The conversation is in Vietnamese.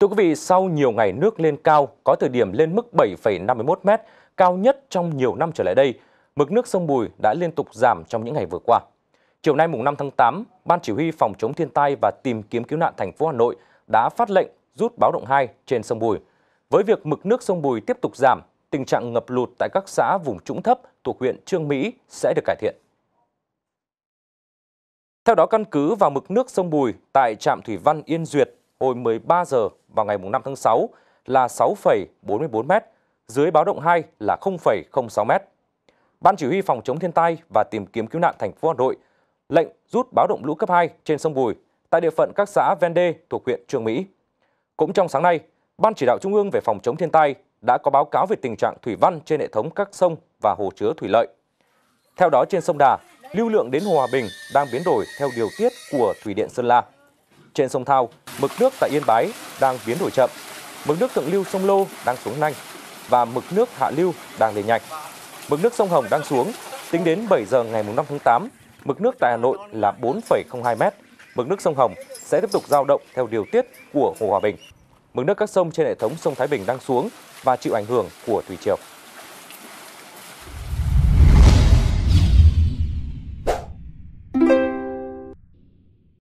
Thưa quý vị, sau nhiều ngày nước lên cao, có thời điểm lên mức 7,51m, cao nhất trong nhiều năm trở lại đây, mực nước sông Bùi đã liên tục giảm trong những ngày vừa qua. Chiều nay mùng 5 tháng 8, Ban Chỉ huy Phòng chống thiên tai và tìm kiếm cứu nạn thành phố Hà Nội đã phát lệnh rút báo động 2 trên sông Bùi. Với việc mực nước sông Bùi tiếp tục giảm, tình trạng ngập lụt tại các xã vùng trũng thấp thuộc huyện Trương Mỹ sẽ được cải thiện. Theo đó, căn cứ vào mực nước sông Bùi tại trạm thủy văn Yên Duyệt hồi 13 giờ vào ngày 5 tháng 6 là 6,44 m, dưới báo động 2 là 0,06 m. Ban chỉ huy phòng chống thiên tai và tìm kiếm cứu nạn thành phố Hà Nội lệnh rút báo động lũ cấp 2 trên sông Bùi tại địa phận các xã ven đê thuộc huyện Trương Mỹ. Cũng trong sáng nay, Ban chỉ đạo Trung ương về phòng chống thiên tai đã có báo cáo về tình trạng thủy văn trên hệ thống các sông và hồ chứa thủy lợi. Theo đó trên sông Đà, lưu lượng đến Hòa Bình đang biến đổi theo điều tiết của thủy điện Sơn La. Trên sông Thao, mực nước tại Yên Bái đang biến đổi chậm, mực nước thượng lưu sông Lô đang xuống nhanh và mực nước hạ lưu đang lên nhanh. Mực nước sông Hồng đang xuống, tính đến 7 giờ ngày 5 tháng 8, mực nước tại Hà Nội là 4,02 m. Mực nước sông Hồng sẽ tiếp tục dao động theo điều tiết của Hồ Hòa Bình. Mực nước các sông trên hệ thống sông Thái Bình đang xuống và chịu ảnh hưởng của thủy triều.